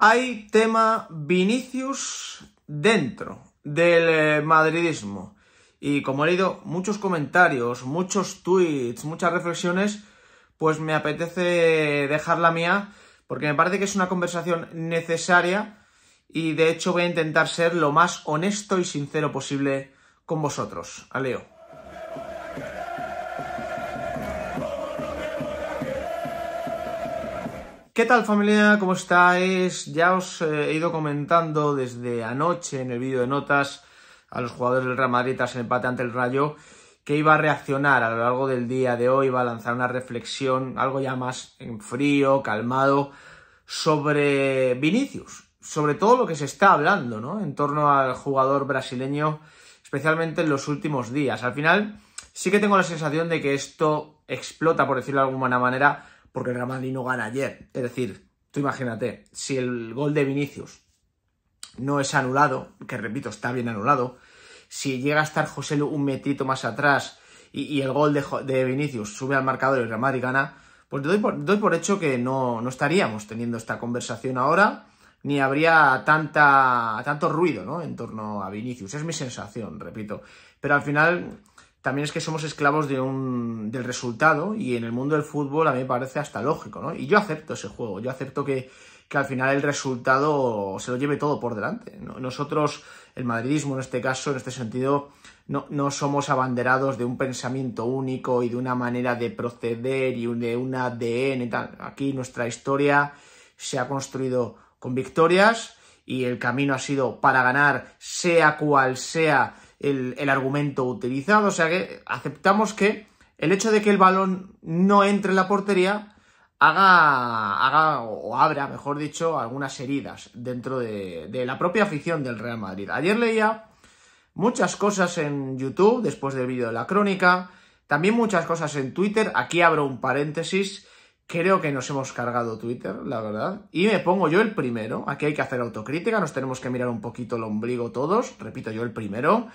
hay tema Vinicius dentro del eh, madridismo. Y como he leído muchos comentarios, muchos tweets, muchas reflexiones, pues me apetece dejar la mía porque me parece que es una conversación necesaria y de hecho voy a intentar ser lo más honesto y sincero posible con vosotros. Aleo. ¿Qué tal familia? ¿Cómo estáis? Ya os eh, he ido comentando desde anoche en el vídeo de notas a los jugadores del Real Madrid tras el empate ante el Rayo que iba a reaccionar a lo largo del día de hoy, iba a lanzar una reflexión, algo ya más en frío, calmado, sobre Vinicius, sobre todo lo que se está hablando ¿no? en torno al jugador brasileño, especialmente en los últimos días. Al final sí que tengo la sensación de que esto explota, por decirlo de alguna manera, porque el Real Madrid no gana ayer. Es decir, tú imagínate, si el gol de Vinicius no es anulado, que repito, está bien anulado, si llega a estar José Lu un metito más atrás y, el gol de, Vinicius sube al marcador y el Real Madrid gana, pues doy por, doy por hecho que no, no, estaríamos teniendo esta conversación ahora, ni habría tanta, tanto ruido ¿no? en torno a Vinicius. Es mi sensación, repito. Pero al final también es que somos esclavos de un, del resultado y en el mundo del fútbol a mí me parece hasta lógico, ¿no? Y yo acepto ese juego, yo acepto que, que al final el resultado se lo lleve todo por delante. Nosotros, el madridismo en este caso, en este sentido, no, no somos abanderados de un pensamiento único y de una manera de proceder y de un ADN y tal. Aquí nuestra historia se ha construido con victorias y el camino ha sido para ganar, sea cual sea el, argumento utilizado, o sea que aceptamos que el hecho de que el balón no entre en la portería haga, haga o abra, mejor dicho, algunas heridas dentro de, de, la propia afición del Real Madrid. Ayer leía muchas cosas en YouTube después del vídeo de la crónica, también muchas cosas en Twitter, aquí abro un paréntesis, Creo que nos hemos cargado Twitter, la verdad. Y me pongo yo el primero. Aquí hay que hacer autocrítica, nos tenemos que mirar un poquito el ombligo todos. Repito, yo el primero.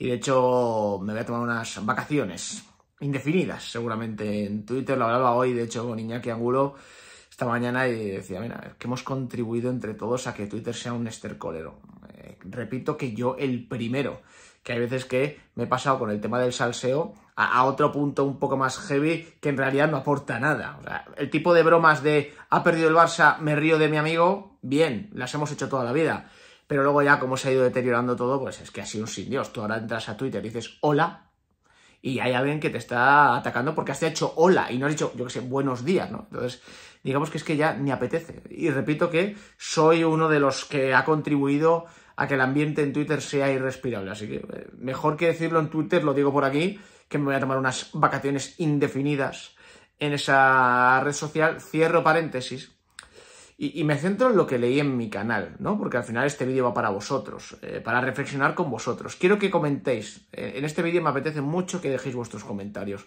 Y de hecho, me voy a tomar unas vacaciones indefinidas, seguramente. En Twitter lo hablaba hoy, de hecho, con Iñaki Angulo esta mañana y decía, mira, que hemos contribuido entre todos a que Twitter sea un estercolero. Eh, repito que yo el primero, que hay veces que me he pasado con el tema del salseo a, otro punto un poco más heavy que en realidad no aporta nada. el tipo de bromas de ha perdido el Barça, me río de mi amigo, bien, las hemos hecho toda la vida. Pero luego ya como se ha ido deteriorando todo, pues es que ha sido un sin Dios. Tú ahora entras a Twitter y dices hola y hay alguien que te está atacando porque has hecho hola y no has dicho, yo qué sé, buenos días, ¿no? Entonces, digamos que es que ya ni apetece. Y repito que soy uno de los que ha contribuido a que el ambiente en Twitter sea irrespirable. Así que eh, mejor que decirlo en Twitter, lo digo por aquí, que me voy a tomar unas vacaciones indefinidas en esa red social, cierro paréntesis y, me centro en lo que leí en mi canal, ¿no? Porque al final este vídeo va para vosotros, eh, para reflexionar con vosotros. Quiero que comentéis, eh, en este vídeo me apetece mucho que dejéis vuestros comentarios,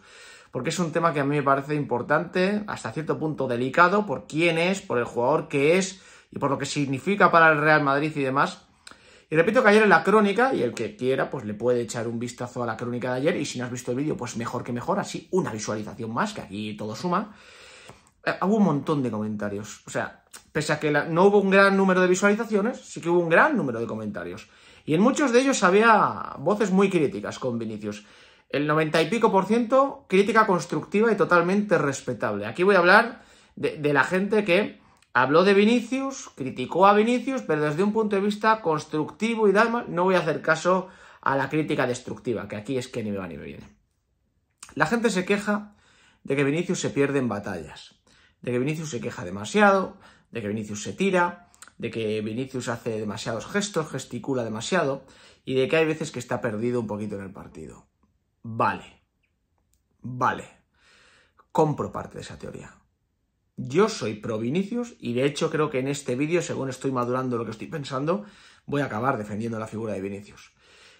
porque es un tema que a mí me parece importante, hasta cierto punto delicado, por quién es, por el jugador que es y por lo que significa para el Real Madrid y demás, y repito que ayer en la crónica, y el que quiera, pues le puede echar un vistazo a la crónica de ayer, y si no has visto el vídeo, pues mejor que mejor, así una visualización más, que aquí todo suma. Eh, hubo un montón de comentarios, o sea, pese a que no hubo un gran número de visualizaciones, sí que hubo un gran número de comentarios. Y en muchos de ellos había voces muy críticas con Vinicius. El 90 y pico por ciento crítica constructiva y totalmente respetable. Aquí voy a hablar de la gente que habló de Vinicius, criticó a Vinicius, pero desde un punto de vista constructivo y dama, no voy a hacer caso a la crítica destructiva, que aquí es que ni me va ni me viene. La gente se queja de que Vinicius se pierde en batallas, de que Vinicius se queja demasiado, de que Vinicius se tira, de que Vinicius hace demasiados gestos, gesticula demasiado y de que hay veces que está perdido un poquito en el partido. Vale, vale, compro parte de esa teoría. Yo soy pro Vinicius y de hecho creo que en este vídeo, según estoy madurando lo que estoy pensando, voy a acabar defendiendo la figura de Vinicius.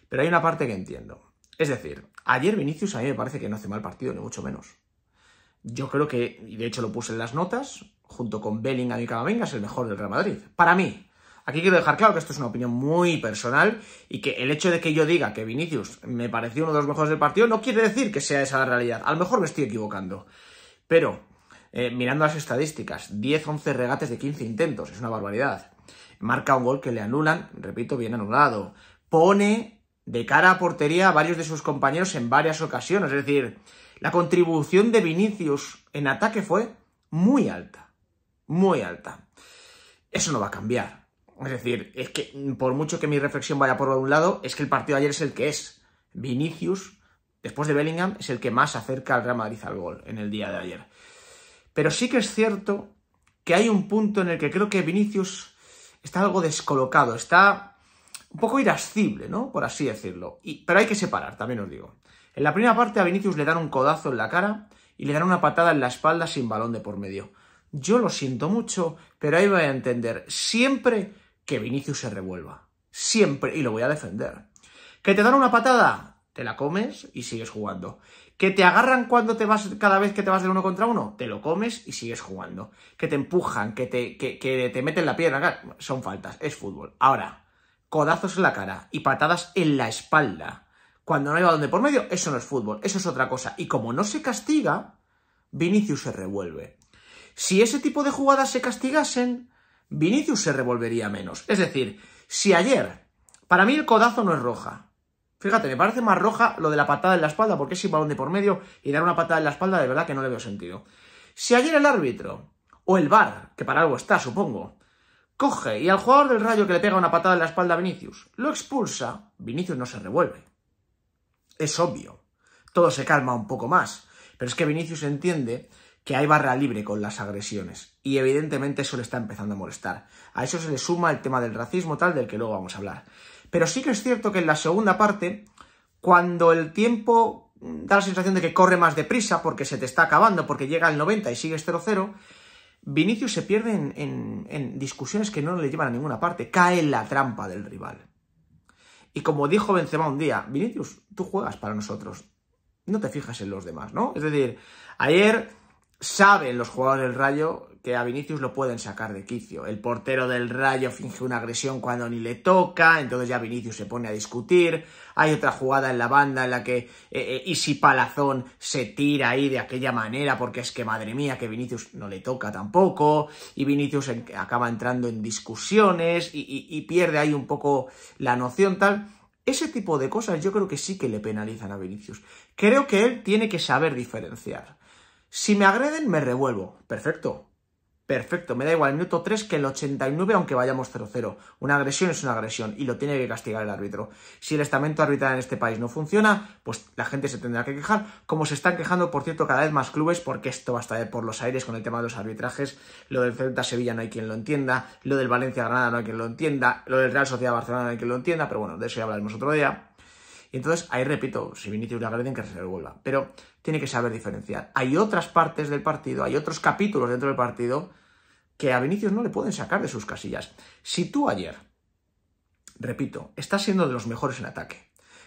Pero hay una parte que entiendo. Es decir, ayer Vinicius a mí me parece que no hace mal partido, ni mucho menos. Yo creo que, y de hecho lo puse en las notas, junto con Bellingham y Camavinga es el mejor del Real Madrid. Para mí. Aquí quiero dejar claro que esto es una opinión muy personal y que el hecho de que yo diga que Vinicius me pareció uno de los mejores del partido no quiere decir que sea esa la realidad. A lo mejor me estoy equivocando. Pero eh, mirando las estadísticas, 10-11 regates de 15 intentos, es una barbaridad. Marca un gol que le anulan, repito, bien anulado. Pone de cara a portería a varios de sus compañeros en varias ocasiones, es decir, la contribución de Vinicius en ataque fue muy alta, muy alta. Eso no va a cambiar. Es decir, es que por mucho que mi reflexión vaya por un lado, es que el partido de ayer es el que es. Vinicius, después de Bellingham, es el que más acerca al Real Madrid al gol en el día de ayer. Pero sí que es cierto que hay un punto en el que creo que Vinicius está algo descolocado, está un poco irascible, ¿no? Por así decirlo. Y, pero hay que separar, también os digo. En la primera parte a Vinicius le dan un codazo en la cara y le dan una patada en la espalda sin balón de por medio. Yo lo siento mucho, pero ahí voy a entender siempre que Vinicius se revuelva. Siempre, y lo voy a defender. ¿Que te dan una patada? Te la comes y sigues jugando. Que te agarran cuando te vas, cada vez que te vas de uno contra uno, te lo comes y sigues jugando. Que te empujan, que te, que, que te meten la pierna, son faltas, es fútbol. Ahora, codazos en la cara y patadas en la espalda. Cuando no hay balón de por medio, eso no es fútbol, eso es otra cosa. Y como no se castiga, Vinicius se revuelve. Si ese tipo de jugadas se castigasen, Vinicius se revolvería menos. Es decir, si ayer, para mí el codazo no es roja, Fíjate, me parece más roja lo de la patada en la espalda, porque es sin balón de por medio y dar una patada en la espalda de verdad que no le veo sentido. Si ayer el árbitro, o el VAR, que para algo está, supongo, coge y al jugador del Rayo que le pega una patada en la espalda a Vinicius, lo expulsa, Vinicius no se revuelve. Es obvio. Todo se calma un poco más. Pero es que Vinicius entiende que hay barra libre con las agresiones. Y evidentemente eso le está empezando a molestar. A eso se le suma el tema del racismo tal del que luego vamos a hablar. Pero sí que es cierto que en la segunda parte, cuando el tiempo da la sensación de que corre más deprisa porque se te está acabando, porque llega al 90 y sigues 0-0, Vinicius se pierde en, en, discusiones que no le llevan a ninguna parte, cae en la trampa del rival. Y como dijo Benzema un día, Vinicius, tú juegas para nosotros, no te fijas en los demás, ¿no? Es decir, ayer saben los jugadores del Rayo que a Vinicius lo pueden sacar de quicio. El portero del Rayo finge una agresión cuando ni le toca, entonces ya Vinicius se pone a discutir. Hay otra jugada en la banda en la que Y eh, eh, Isi Palazón se tira ahí de aquella manera porque es que madre mía que Vinicius no le toca tampoco y Vinicius acaba entrando en discusiones y, y pierde ahí un poco la noción tal. Ese tipo de cosas yo creo que sí que le penalizan a Vinicius. Creo que él tiene que saber diferenciar. Si me agreden, me revuelvo. Perfecto. Perfecto, me da igual el minuto 3 que el 89 aunque vayamos 0-0. Una agresión es una agresión y lo tiene que castigar el árbitro. Si el estamento arbitral en este país no funciona, pues la gente se tendrá que quejar, como se están quejando, por cierto, cada vez más clubes, porque esto va a estar por los aires con el tema de los arbitrajes. Lo del Celta-Sevilla no hay quien lo entienda, lo del Valencia-Granada no hay quien lo entienda, lo del Real Sociedad-Barcelona no hay quien lo entienda, pero bueno, de eso ya hablaremos otro día. Entonces, ahí repito, si Vinicius le agreden, que se devuelva. Pero tiene que saber diferenciar. Hay otras partes del partido, hay otros capítulos dentro del partido que a Vinicius no le pueden sacar de sus casillas. Si tú ayer, repito, estás siendo de los mejores en ataque,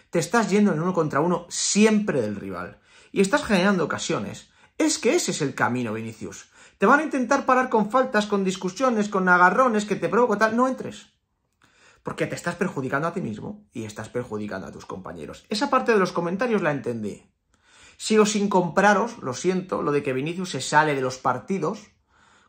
te estás yendo en uno contra uno siempre del rival y estás generando ocasiones, es que ese es el camino, Vinicius. Te van a intentar parar con faltas, con discusiones, con agarrones que te provoca tal. No entres porque te estás perjudicando a ti mismo y estás perjudicando a tus compañeros. Esa parte de los comentarios la entendí. Sigo sin compraros, lo siento, lo de que Vinicius se sale de los partidos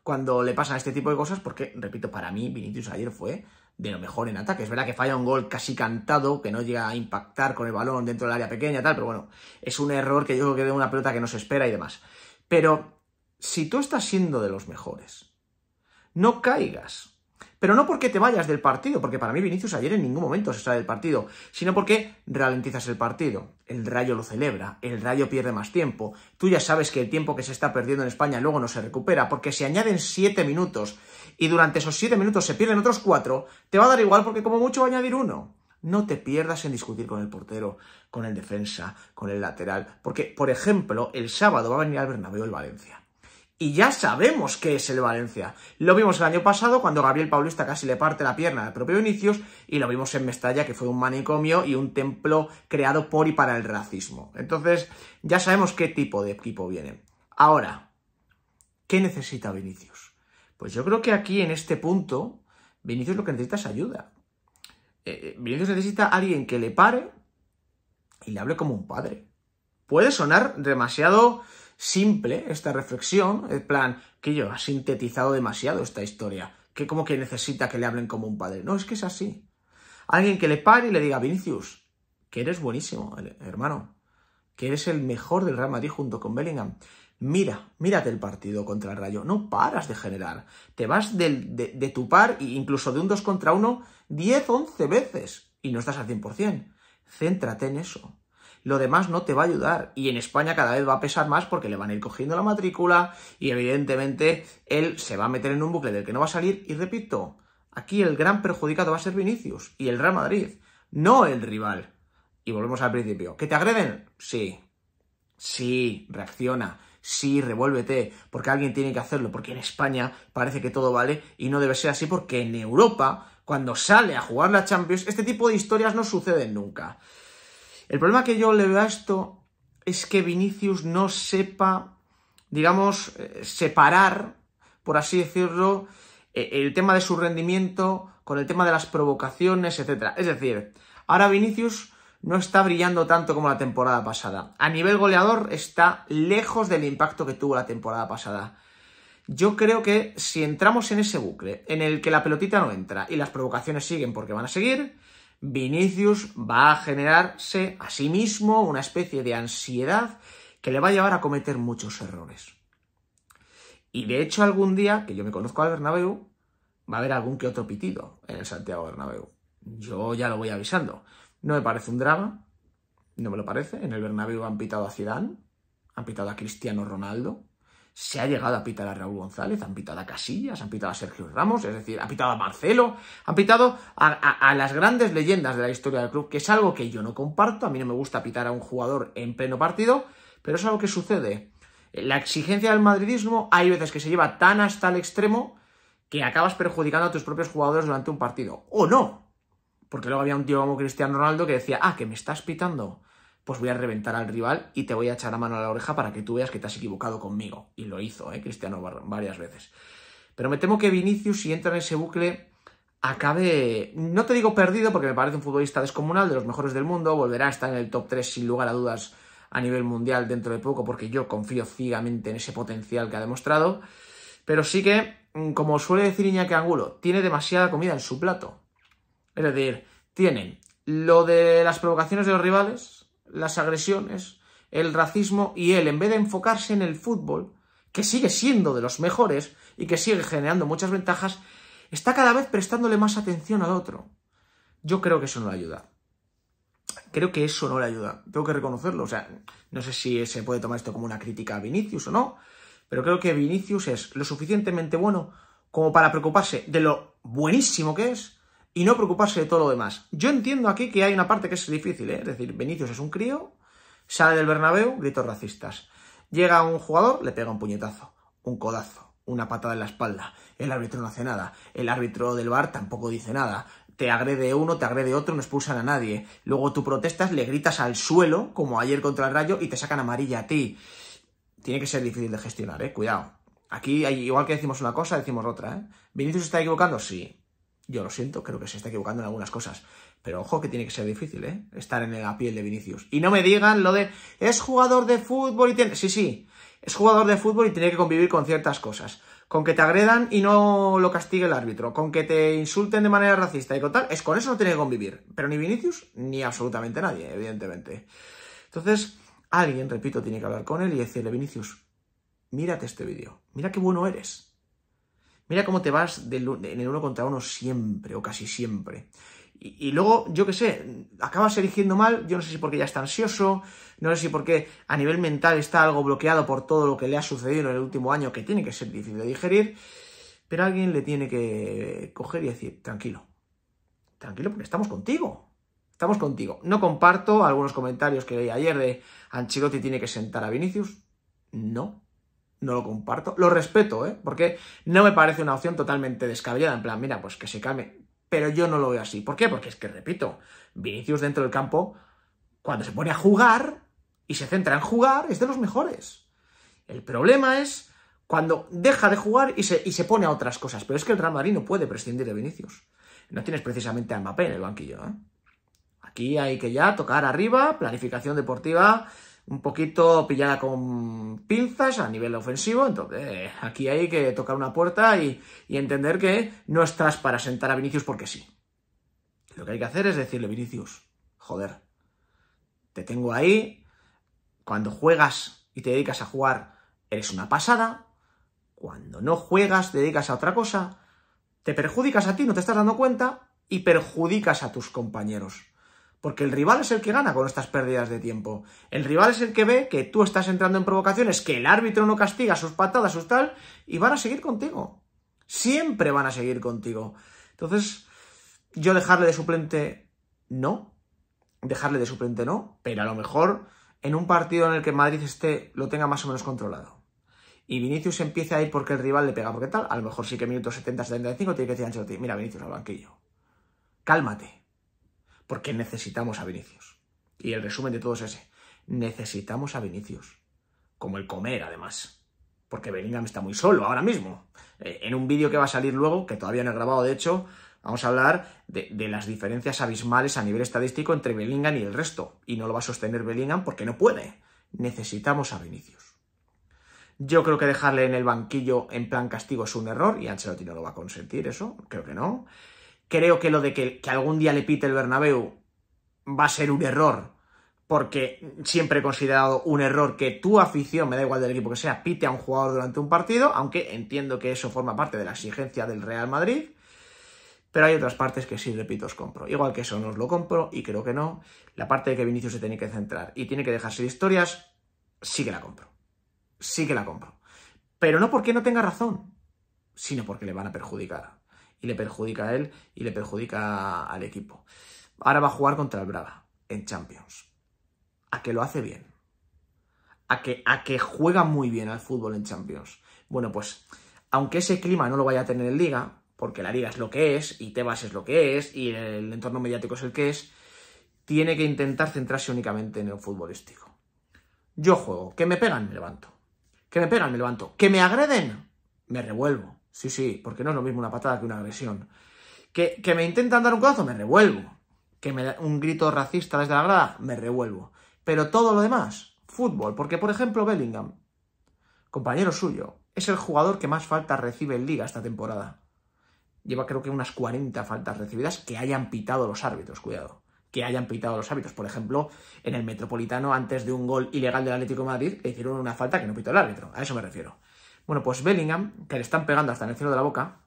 cuando le pasan este tipo de cosas, porque, repito, para mí Vinicius ayer fue de lo mejor en ataque. Es verdad que falla un gol casi cantado, que no llega a impactar con el balón dentro del área pequeña, tal, pero bueno, es un error que yo creo que de una pelota que no se espera y demás. Pero si tú estás siendo de los mejores, no caigas pero no porque te vayas del partido, porque para mí Vinicius ayer en ningún momento se sale del partido, sino porque ralentizas el partido. El rayo lo celebra, el rayo pierde más tiempo. Tú ya sabes que el tiempo que se está perdiendo en España luego no se recupera, porque si añaden siete minutos y durante esos siete minutos se pierden otros cuatro, te va a dar igual porque como mucho va a añadir uno. No te pierdas en discutir con el portero, con el defensa, con el lateral, porque, por ejemplo, el sábado va a venir al Bernabéu el Valencia y ya sabemos qué es el Valencia. Lo vimos el año pasado cuando Gabriel Paulista casi le parte la pierna al propio Vinicius y lo vimos en Mestalla que fue un manicomio y un templo creado por y para el racismo. Entonces ya sabemos qué tipo de equipo viene. Ahora, ¿qué necesita Vinicius? Pues yo creo que aquí en este punto Vinicius lo que necesita es ayuda. Eh, eh, Vinicius necesita a alguien que le pare y le hable como un padre. Puede sonar demasiado simple esta reflexión, el plan, que yo, ha sintetizado demasiado esta historia, que como que necesita que le hablen como un padre. No, es que es así. Alguien que le pare y le diga, Vinicius, que eres buenísimo, hermano, que eres el mejor del Real Madrid junto con Bellingham. Mira, mírate el partido contra el Rayo. No paras de generar. Te vas del, de, tu par, e incluso de un 2 contra 1, 10, 11 veces. Y no estás al 100%. Céntrate en eso lo demás no te va a ayudar. Y en España cada vez va a pesar más porque le van a ir cogiendo la matrícula y evidentemente él se va a meter en un bucle del que no va a salir. Y repito, aquí el gran perjudicado va a ser Vinicius y el Real Madrid, no el rival. Y volvemos al principio. ¿Que te agreden? Sí. Sí, reacciona sí, revuélvete, porque alguien tiene que hacerlo, porque en España parece que todo vale y no debe ser así, porque en Europa, cuando sale a jugar la Champions, este tipo de historias no suceden nunca. El problema que yo le veo a esto es que Vinicius no sepa, digamos, eh, separar, por así decirlo, e-, el tema de su rendimiento con el tema de las provocaciones, etc. Es decir, ahora Vinicius no está brillando tanto como la temporada pasada. A nivel goleador está lejos del impacto que tuvo la temporada pasada. Yo creo que si entramos en ese bucle en el que la pelotita no entra y las provocaciones siguen porque van a seguir, Vinicius va a generarse a sí mismo una especie de ansiedad que le va a llevar a cometer muchos errores. Y de hecho algún día, que yo me conozco al Bernabéu, va a haber algún que otro pitido en el Santiago Bernabéu. Yo ya lo voy avisando. No me parece un drama, no me lo parece. En el Bernabéu han pitado a Zidane, han pitado a Cristiano Ronaldo, se ha llegado a pitar a Raúl González, han pitado a Casillas, han pitado a Sergio Ramos, es decir, han pitado a Marcelo, han pitado a, las grandes leyendas de la historia del club, que es algo que yo no comparto, a mí no me gusta pitar a un jugador en pleno partido, pero es algo que sucede. La exigencia del madridismo hay veces que se lleva tan hasta el extremo que acabas perjudicando a tus propios jugadores durante un partido. O no. Porque luego había un tío como Cristiano Ronaldo que decía, ah, que me estás pitando pues voy a reventar al rival y te voy a echar la mano a la oreja para que tú veas que te has equivocado conmigo. Y lo hizo, ¿eh? Cristiano varias veces. Pero me temo que Vinicius, si entra en ese bucle, acabe, no te digo perdido, porque me parece un futbolista descomunal, de los mejores del mundo, volverá a estar en el top 3 sin lugar a dudas a nivel mundial dentro de poco, porque yo confío ciegamente en ese potencial que ha demostrado. Pero sí que, mm, como suele decir que Angulo, tiene demasiada comida en su plato. Es decir, tienen lo de las provocaciones de los rivales, las agresiones, el racismo y él, en vez de enfocarse en el fútbol, que sigue siendo de los mejores y que sigue generando muchas ventajas, está cada vez prestándole más atención al otro. Yo creo que eso no le ayuda. Creo que eso no le ayuda. Tengo que reconocerlo. O sea, no sé si se puede tomar esto como una crítica a Vinicius o no, pero creo que Vinicius es lo suficientemente bueno como para preocuparse de lo buenísimo que es y no preocuparse de todo lo demás. Yo entiendo aquí que hay una parte que es difícil, ¿eh? es decir, Vinicius es un crío, sale del Bernabéu, gritos racistas. Llega un jugador, le pega un puñetazo, un codazo, una patada en la espalda. El árbitro no hace nada, el árbitro del bar tampoco dice nada. Te agrede uno, te agrede otro, no expulsan a nadie. Luego tú protestas, le gritas al suelo, como ayer contra el Rayo, y te sacan amarilla a ti. Tiene que ser difícil de gestionar, ¿eh? Cuidado. Aquí, igual que decimos una cosa, decimos otra, ¿eh? ¿Vinicius está equivocando? Sí. Yo lo siento, creo que se está equivocando en algunas cosas. Pero ojo que tiene que ser difícil, ¿eh? Estar en la piel de Vinicius. Y no me digan lo de, es jugador de fútbol y tiene... Sí, sí, es jugador de fútbol y tiene que convivir con ciertas cosas. Con que te agredan y no lo castigue el árbitro. Con que te insulten de manera racista y con tal. Es con eso no tiene que convivir. Pero ni Vinicius ni absolutamente nadie, evidentemente. Entonces, alguien, repito, tiene que hablar con él y decirle, Vinicius, mírate este vídeo. Mira qué bueno eres Mira cómo te vas en el uno contra uno siempre, o casi siempre. Y, luego, yo qué sé, acabas eligiendo mal, yo no sé si porque ya está ansioso, no sé si porque a nivel mental está algo bloqueado por todo lo que le ha sucedido en el último año, que tiene que ser difícil de digerir, pero alguien le tiene que coger y decir, tranquilo, tranquilo porque estamos contigo, estamos contigo. No comparto algunos comentarios que leí ayer de Ancelotti tiene que sentar a Vinicius, no, no lo comparto. Lo respeto, ¿eh? Porque no me parece una opción totalmente descabellada. En plan, mira, pues que se calme, Pero yo no lo veo así. ¿Por qué? Porque es que, repito, Vinicius dentro del campo, cuando se pone a jugar y se centra en jugar, es de los mejores. El problema es cuando deja de jugar y se, y se pone a otras cosas. Pero es que el Real Madrid no puede prescindir de Vinicius. No tienes precisamente a Mbappé en el banquillo, ¿eh? Aquí hay que ya tocar arriba, planificación deportiva, un poquito pillada con pinzas a nivel ofensivo. Entonces, aquí hay que tocar una puerta y, entender que no estás para sentar a Vinicius porque sí. Lo que hay que hacer es decirle, Vinicius, joder, te tengo ahí. Cuando juegas y te dedicas a jugar, eres una pasada. Cuando no juegas, te dedicas a otra cosa. Te perjudicas a ti, no te estás dando cuenta, y perjudicas a tus compañeros. Porque el rival es el que gana con estas pérdidas de tiempo. El rival es el que ve que tú estás entrando en provocaciones, que el árbitro no castiga sus patadas, sus tal, y van a seguir contigo. Siempre van a seguir contigo. Entonces, yo dejarle de suplente, no. Dejarle de suplente, no. Pero a lo mejor en un partido en el que Madrid esté, lo tenga más o menos controlado. Y Vinicius empieza a ir porque el rival le pega porque tal. A lo mejor sí que minutos 70-75 tiene que decir Ancelotti, mira Vinicius al banquillo. Cálmate porque necesitamos a Vinicius. Y el resumen de todo es ese. Necesitamos a Vinicius. Como el comer, además. Porque Bellingham está muy solo ahora mismo. Eh, en un vídeo que va a salir luego, que todavía no he grabado, de hecho, vamos a hablar de, de, las diferencias abismales a nivel estadístico entre Bellingham y el resto. Y no lo va a sostener Bellingham porque no puede. Necesitamos a Vinicius. Yo creo que dejarle en el banquillo en plan castigo es un error y Ancelotti no lo va a consentir, eso, creo que no. Creo que lo de que, que algún día le pite el Bernabéu va a ser un error, porque siempre he considerado un error que tu afición, me da igual del equipo que sea, pite a un jugador durante un partido, aunque entiendo que eso forma parte de la exigencia del Real Madrid. Pero hay otras partes que sí, repito, os compro. Igual que eso no os lo compro y creo que no. La parte de que Vinicius se tiene que centrar y tiene que dejarse de historias, sí que la compro. Sí que la compro. Pero no porque no tenga razón, sino porque le van a perjudicar y le perjudica a él y le perjudica al equipo. Ahora va a jugar contra el Braga en Champions. A que lo hace bien. A que, a que juega muy bien al fútbol en Champions. Bueno, pues aunque ese clima no lo vaya a tener en Liga, porque la Liga es lo que es, y Tebas es lo que es, y el entorno mediático es el que es, tiene que intentar centrarse únicamente en el futbolístico. Yo juego, que me pegan, me levanto. Que me pegan, me levanto. Que me agreden, me revuelvo. Sí, sí, porque no es lo mismo una patada que una agresión. Que, que me intentan dar un codazo, me revuelvo. Que me da un grito racista desde la grada, me revuelvo. Pero todo lo demás, fútbol. Porque, por ejemplo, Bellingham, compañero suyo, es el jugador que más faltas recibe en Liga esta temporada. Lleva creo que unas 40 faltas recibidas que hayan pitado los árbitros, cuidado. Que hayan pitado los árbitros. Por ejemplo, en el Metropolitano, antes de un gol ilegal del Atlético Madrid, le hicieron una falta que no pitó el árbitro. A eso me refiero. Bueno, pues Bellingham, que le están pegando hasta en el cielo de la boca,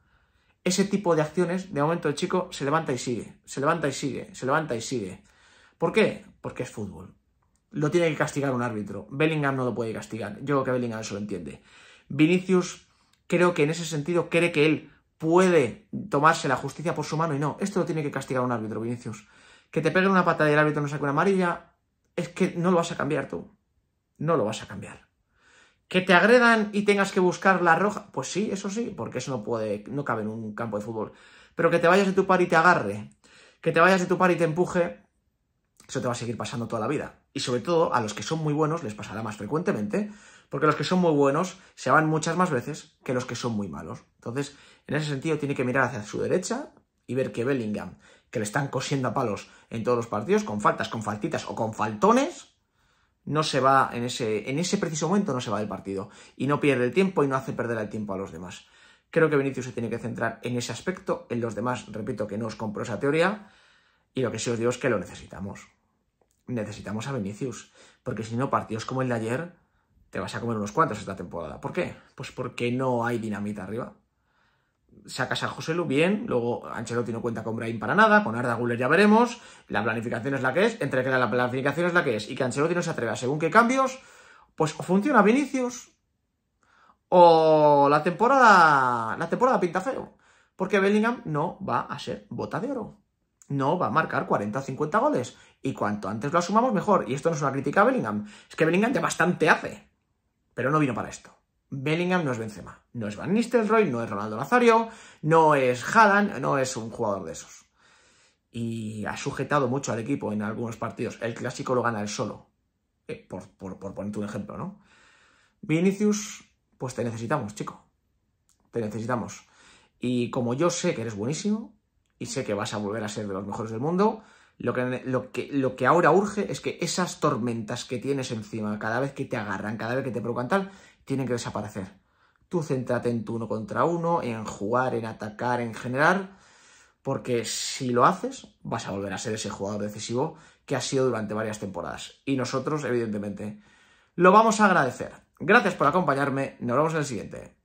ese tipo de acciones, de momento el chico se levanta y sigue, se levanta y sigue, se levanta y sigue. ¿Por qué? Porque es fútbol. Lo tiene que castigar un árbitro. Bellingham no lo puede castigar. Yo creo que Bellingham eso lo entiende. Vinicius creo que en ese sentido cree que él puede tomarse la justicia por su mano y no. Esto lo tiene que castigar un árbitro, Vinicius. Que te peguen una patada y el árbitro no saque una amarilla, es que no lo vas a cambiar tú. No lo vas a cambiar. ¿Que te agredan y tengas que buscar la roja? Pues sí, eso sí, porque eso no puede, no cabe en un campo de fútbol. Pero que te vayas de tu par y te agarre, que te vayas de tu par y te empuje, eso te va a seguir pasando toda la vida. Y sobre todo, a los que son muy buenos les pasará más frecuentemente, porque los que son muy buenos se van muchas más veces que los que son muy malos. Entonces, en ese sentido, tiene que mirar hacia su derecha y ver que Bellingham, que le están cosiendo a palos en todos los partidos, con faltas, con faltitas o con faltones, no se va en ese, en ese preciso momento, no se va del partido y no pierde el tiempo y no hace perder el tiempo a los demás. Creo que Vinicius se tiene que centrar en ese aspecto, en los demás, repito que no os compro esa teoría y lo que sí os digo es que lo necesitamos. Necesitamos a Vinicius, porque si no, partidos como el de ayer te vas a comer unos cuantos esta temporada. ¿Por qué? Pues porque no hay dinamita arriba sacas a José Lu bien, luego Ancelotti no cuenta con Brahim para nada, con Arda Guller ya veremos, la planificación es la que es, entre que la planificación es la que es y que Ancelotti no se atreva según qué cambios, pues o funciona Vinicius o la temporada, la temporada pinta feo, porque Bellingham no va a ser bota de oro. No va a marcar 40 o 50 goles. Y cuanto antes lo asumamos, mejor. Y esto no es una crítica a Bellingham. Es que Bellingham ya bastante hace. Pero no vino para esto. Bellingham no es Benzema, no es Van Nistelrooy, no es Ronaldo Nazario, no es Haaland, no es un jugador de esos. Y ha sujetado mucho al equipo en algunos partidos. El clásico lo gana él solo, eh, por, por, ponerte un ejemplo, ¿no? Vinicius, pues te necesitamos, chico. Te necesitamos. Y como yo sé que eres buenísimo y sé que vas a volver a ser de los mejores del mundo, lo que, lo, que, lo que, ahora urge es que esas tormentas que tienes encima, cada vez que te agarran, cada vez que te preocupan tal, tienen que desaparecer. Tú céntrate en tu uno contra uno, en jugar, en atacar, en generar, porque si lo haces, vas a volver a ser ese jugador decisivo que ha sido durante varias temporadas. Y nosotros, evidentemente, lo vamos a agradecer. Gracias por acompañarme. Nos vemos en el siguiente.